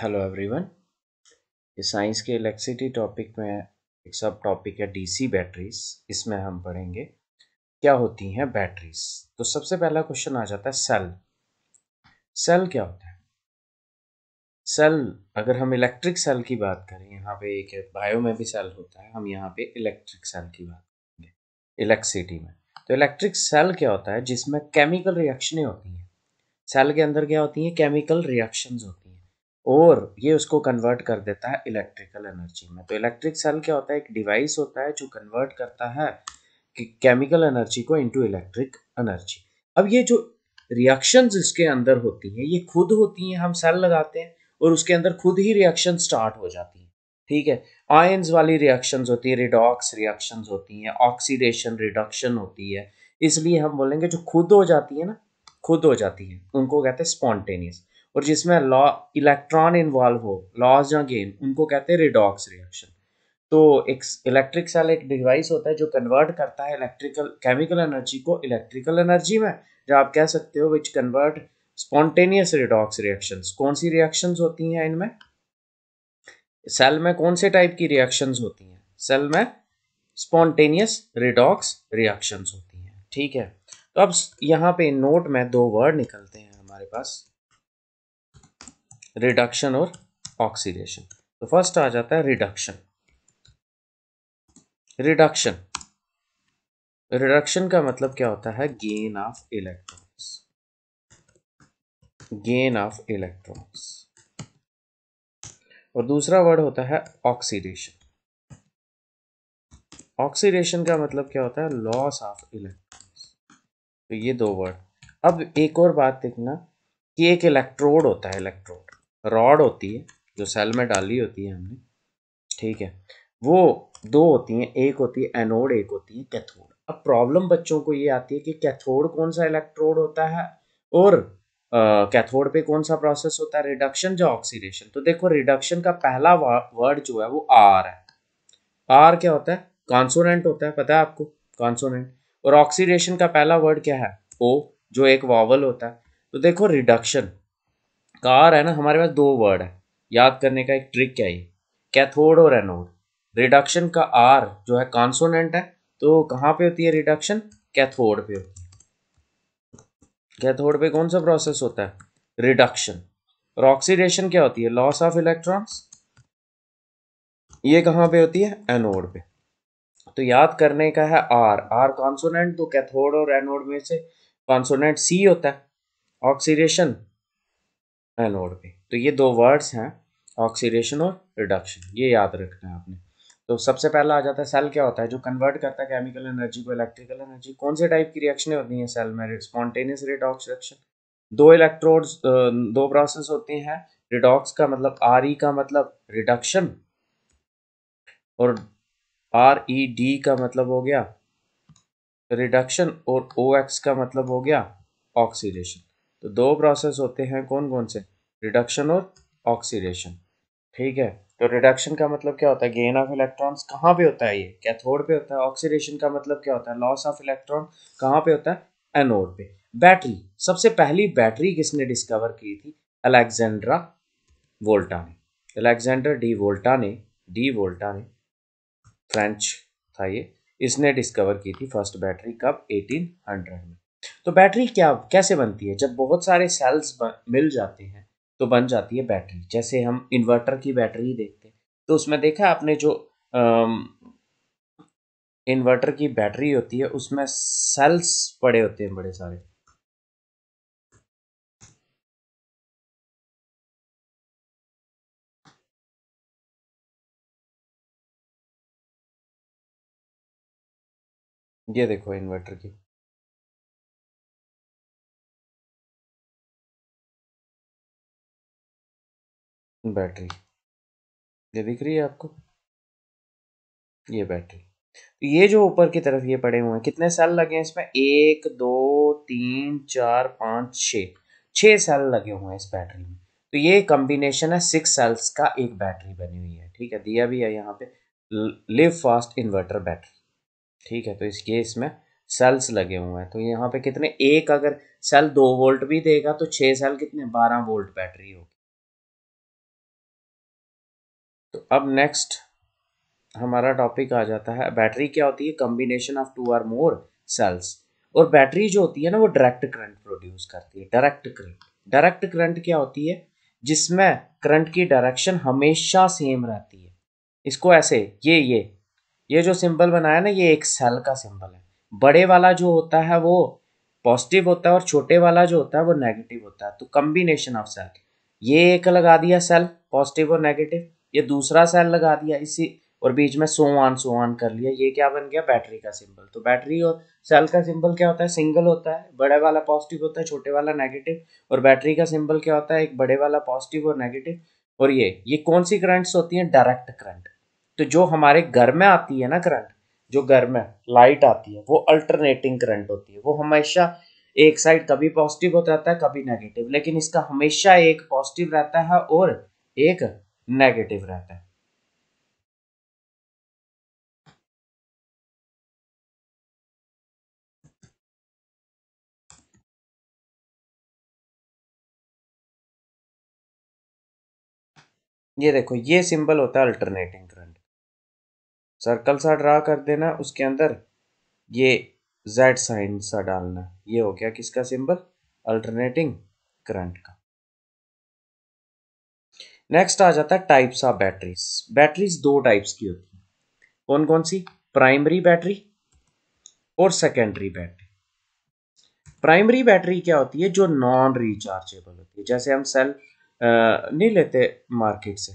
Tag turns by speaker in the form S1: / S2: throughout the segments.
S1: hello everyone ये science के electricity topic में एक सब टॉपिक है डीसी बैटरीज इसमें हम पढ़ेंगे क्या होती हैं बैटरीज तो सबसे पहला क्वेश्चन आ जाता है सेल सेल क्या होता है सेल अगर हम इलेक्ट्रिक सेल की बात करें यहाँ पे एक बायो में भी सेल होता है हम यहाँ पे इलेक्ट्रिक सेल की बात करेंगे इलेक्ट्रिसिटी में तो इलेक्ट्रिक सेल क्या होता है जिसमें केमिकल रिएक्शनें होती हैं सेल के अंदर क्या होती हैं केमिकल रिएक्शंस होती हैं और ये उसको कन्वर्ट कर देता है इलेक्ट्रिकल एनर्जी में तो इलेक्ट्रिक सेल क्या होता है एक डिवाइस होता है जो कन्वर्ट करता है कि केमिकल एनर्जी को इनटू इलेक्ट्रिक एनर्जी अब ये जो रिएक्शंस इसके अंदर होती हैं ये खुद होती हैं हम सेल लगाते हैं और उसके अंदर खुद ही रिएक्शन स्टार्ट हो जाती हैं ठीक है आयन्स वाली रिएक्शंस होती है रिडॉक्स रिएक्शंस होती हैं ऑक्सीडेशन रिडक्शन होती है इसलिए हम बोलेंगे जो खुद हो जाती है ना खुद हो जाती है उनको कहते हैं स्पॉन्टेनियस और जिसमें लॉ इलेक्ट्रॉन इन्वॉल्व हो लॉस या गेन उनको कहते हैं रिडॉक्स रिएक्शन तो एक इलेक्ट्रिक सेल एक डिवाइस होता है जो कन्वर्ट करता है इलेक्ट्रिकल केमिकल एनर्जी को इलेक्ट्रिकल एनर्जी में जो आप कह सकते हो which convert spontaneous redox reactions कौन सी रिएक्शंस होती हैं इनमें सेल में कौन से टाइप की रिएक्शंस होती हैं सेल में स्पॉन्टेनियस रिडॉक्स रिएक्शंस होती हैं ठीक है तो अब यहाँ पे नोट में दो वर्ड निकलते हैं हमारे पास रिडक्शन और ऑक्सीडेशन तो फर्स्ट आ जाता है रिडक्शन रिडक्शन रिडक्शन का मतलब क्या होता है gain of electrons gain of electrons और दूसरा वर्ड होता है ऑक्सीडेशन ऑक्सीडेशन का मतलब क्या होता है लॉस ऑफ इलेक्ट्रॉन्स तो ये दो वर्ड अब एक और बात देखना कि एक इलेक्ट्रोड होता है इलेक्ट्रोड रॉड होती है जो सेल में डाली होती है हमने ठीक है वो दो होती हैं एक होती है एनोड एक होती है कैथोड अब प्रॉब्लम बच्चों को ये आती है कि कैथोड कौन सा इलेक्ट्रोड होता है और कैथोड uh, पे कौन सा प्रोसेस होता है रिडक्शन या ऑक्सीडेशन तो देखो रिडक्शन का पहला वर्ड जो है वो आर है आर क्या होता है कॉन्सोनेंट होता है पता है आपको कॉन्सोनेंट और ऑक्सीडेशन का पहला वर्ड क्या है ओ जो एक वॉवल होता है तो देखो रिडक्शन कार है ना हमारे पास दो वर्ड है याद करने का एक ट्रिक है कैथोड और एनोड रिडक्शन का आर जो है कॉन्सोनेंट है तो कहाँ पे होती है रिडक्शन कैथोड पे होती है कैथोड पे कौन सा प्रोसेस होता है रिडक्शन और ऑक्सीडेशन क्या होती है लॉस ऑफ इलेक्ट्रॉन्स ये कहाँ पे होती है एनोड पे तो याद करने का है आर आर कॉन्सोनेंट तो कैथोड और एनोड में से कॉन्सोनेंट सी होता है ऑक्सीडेशन एनोड पे तो ये दो वर्ड्स हैं ऑक्सीडेशन और रिडक्शन ये याद रखना है आपने तो सबसे पहला आ जाता है सेल क्या होता है जो कन्वर्ट करता है केमिकल एनर्जी को इलेक्ट्रिकल एनर्जी कौन से टाइप की रिएक्शनें होती हैं सेल में स्पॉन्टेनियस रेडॉक्स रिएक्शन दो इलेक्ट्रोड्स दो प्रोसेस होते हैं रिडॉक्स का मतलब आर ई का मतलब रिडक्शन और आर ई डी का मतलब हो गया रिडक्शन और ओ एक्स का मतलब हो गया ऑक्सीडेशन तो दो प्रोसेस होते हैं कौन कौन से रिडक्शन और ऑक्सीडेशन ठीक है तो रिडक्शन का मतलब क्या होता है गेन ऑफ इलेक्ट्रॉन्स कहाँ पे होता है ये कैथोड पे होता है ऑक्सीडेशन का मतलब क्या होता है लॉस ऑफ इलेक्ट्रॉन कहाँ पे होता है एनोड पे बैटरी सबसे पहली बैटरी किसने डिस्कवर की थी अलेक्जेंड्रा वोल्टा ने अलेक्जेंडर डी वोल्टा ने डी वोल्टा ने फ्रेंच था ये इसने डिस्कवर की थी फर्स्ट बैटरी कब 1800 में तो बैटरी क्या कैसे बनती है जब बहुत सारे सेल्स मिल जाते हैं तो बन जाती है बैटरी जैसे हम इन्वर्टर की बैटरी देखते हैं तो उसमें देखा आपने जो इन्वर्टर की बैटरी होती है उसमें सेल्स पड़े होते हैं बड़े सारे ये देखो इन्वर्टर की बैटरी ये दिख रही है आपको ये बैटरी तो ये जो ऊपर की तरफ ये पड़े हुए हैं कितने सेल लगे हैं इसमें एक दो तीन चार पाँच छ छः सेल लगे हुए हैं इस बैटरी में तो ये कॉम्बिनेशन है सिक्स सेल्स का एक बैटरी बनी हुई है ठीक है दिया भी है यहाँ पे लिव फास्ट इन्वर्टर बैटरी ठीक है तो इसके इसमें सेल्स लगे हुए हैं तो यहाँ पे कितने एक अगर सेल दो वोल्ट भी देगा तो छः सेल कितने बारह वोल्ट बैटरी होगी तो अब नेक्स्ट हमारा टॉपिक आ जाता है बैटरी क्या होती है combination of two or more cells और बैटरी जो होती है ना वो डायरेक्ट करंट प्रोड्यूस करती है डायरेक्ट करंट डायरेक्ट करंट क्या होती है जिसमें करंट की डायरेक्शन हमेशा सेम रहती है इसको ऐसे ये ये ये जो सिंबल बनाया ना ये एक सेल का सिंबल है बड़े वाला जो होता है वो पॉजिटिव होता है और छोटे वाला जो होता है वो नेगेटिव होता है तो कम्बिनेशन ऑफ सेल ये एक लगा दिया सेल पॉजिटिव और नेगेटिव ये दूसरा सेल लगा दिया इसी और बीच में सो ऑन सो ऑन कर लिया ये क्या बन गया बैटरी का सिंबल तो बैटरी और सेल का सिंबल क्या होता है सिंगल होता है बड़े वाला पॉजिटिव होता है छोटे वाला नेगेटिव और बैटरी का सिंबल क्या होता है एक बड़े वाला पॉजिटिव और नेगेटिव और ये ये कौन सी करंट्स होती हैं डायरेक्ट करंट तो जो हमारे घर में आती है ना करंट जो घर में लाइट आती है वो अल्टरनेटिंग करंट होती है वो हमेशा एक साइड कभी पॉजिटिव होता रहता है कभी नेगेटिव लेकिन इसका हमेशा एक पॉजिटिव रहता है और एक नेगेटिव रहता है ये देखो ये सिंबल होता है अल्टरनेटिंग करंट सर्कल सा ड्रा कर देना उसके अंदर ये जेड साइन सा डालना ये हो गया किसका सिंबल अल्टरनेटिंग करंट का नेक्स्ट आ जाता है टाइप्स ऑफ बैटरीज बैटरीज दो टाइप्स की होती हैं कौन कौन सी प्राइमरी बैटरी और सेकेंडरी बैटरी प्राइमरी बैटरी क्या होती है जो नॉन रिचार्जेबल होती है जैसे हम सेल नहीं लेते मार्केट से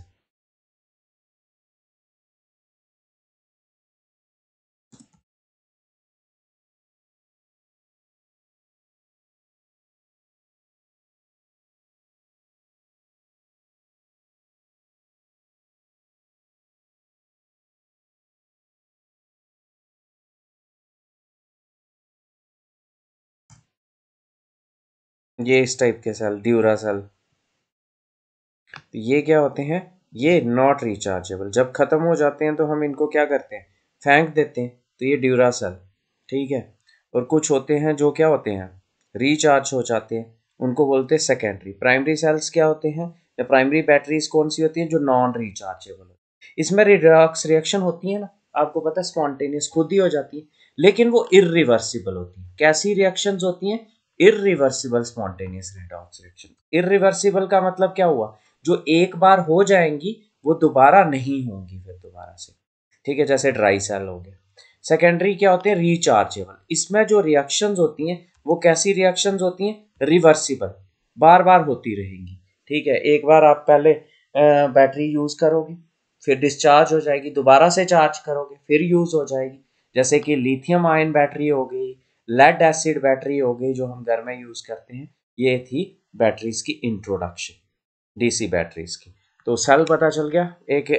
S1: ये इस टाइप के सेल ड्यूरा सेल तो ये क्या होते हैं ये नॉट रिचार्जेबल जब ख़त्म हो जाते हैं तो हम इनको क्या करते हैं फेंक देते हैं तो ये ड्यूरा सेल ठीक है और कुछ होते हैं जो क्या होते हैं रिचार्ज हो जाते हैं उनको बोलते हैं सेकेंडरी प्राइमरी सेल्स क्या होते हैं या प्राइमरी बैटरीज कौन सी होती हैं जो नॉन रिचार्जेबल होती इसमें रिडॉक्स रिएक्शन होती है ना आपको पता है स्पॉन्टेनियस खुद ही हो जाती है लेकिन वो इरिवर्सिबल होती है कैसी रिएक्शंस होती हैं irreversible spontaneous rate of selection irreversible का मतलब क्या हुआ जो एक बार हो जाएंगी वो दोबारा नहीं होंगी फिर दोबारा से ठीक है जैसे ड्राई सेल हो गया सेकेंडरी क्या होते हैं रिचार्जेबल इसमें जो रिएक्शन होती हैं वो कैसी रिएक्शन होती हैं रिवर्सिबल बार बार होती रहेंगी ठीक है एक बार आप पहले बैटरी यूज करोगे फिर डिस्चार्ज हो जाएगी दोबारा से चार्ज करोगे फिर यूज हो जाएगी जैसे कि लिथियम आयन बैटरी हो गई लेड एसिड बैटरी हो गई जो हम घर में यूज़ करते हैं ये थी बैटरीज की इंट्रोडक्शन डीसी बैटरीज की तो सेल पता चल गया एक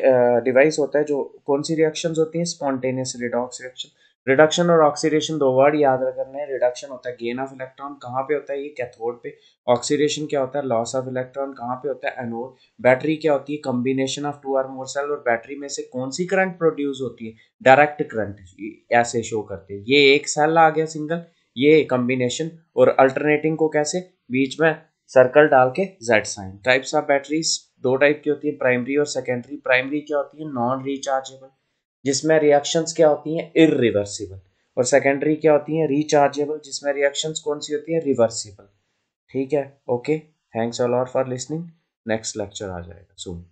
S1: डिवाइस होता है जो कौन सी रिएक्शंस होती हैं स्पॉन्टेनियस रिडॉक्स रिएक्शन रिडक्शन और ऑक्सीडेशन दो वर्ड याद रखने रिडक्शन होता है गेन ऑफ इलेक्ट्रॉन कहाँ पे होता है ये कैथोड पे ऑक्सीडेशन क्या होता है लॉस ऑफ इलेक्ट्रॉन कहाँ पे होता है एनोड बैटरी क्या होती है combination of two or more cell और बैटरी में से कौन सी करंट प्रोड्यूस होती है डायरेक्ट करंट ऐसे शो करते हैं ये एक सेल आ गया सिंगल ये कम्बिनेशन और अल्टरनेटिंग को कैसे बीच में सर्कल डाल के Z sign types of batteries दो टाइप की होती है प्राइमरी और सेकेंडरी प्राइमरी क्या होती है नॉन रिचार्जेबल जिसमें रिएक्शंस क्या होती हैं इरिवर्सिबल और सेकेंडरी क्या होती हैं रिचार्जेबल जिसमें रिएक्शंस कौन सी होती हैं रिवर्सिबल ठीक है okay thanks all or for listening next lecture आ जाएगा सुन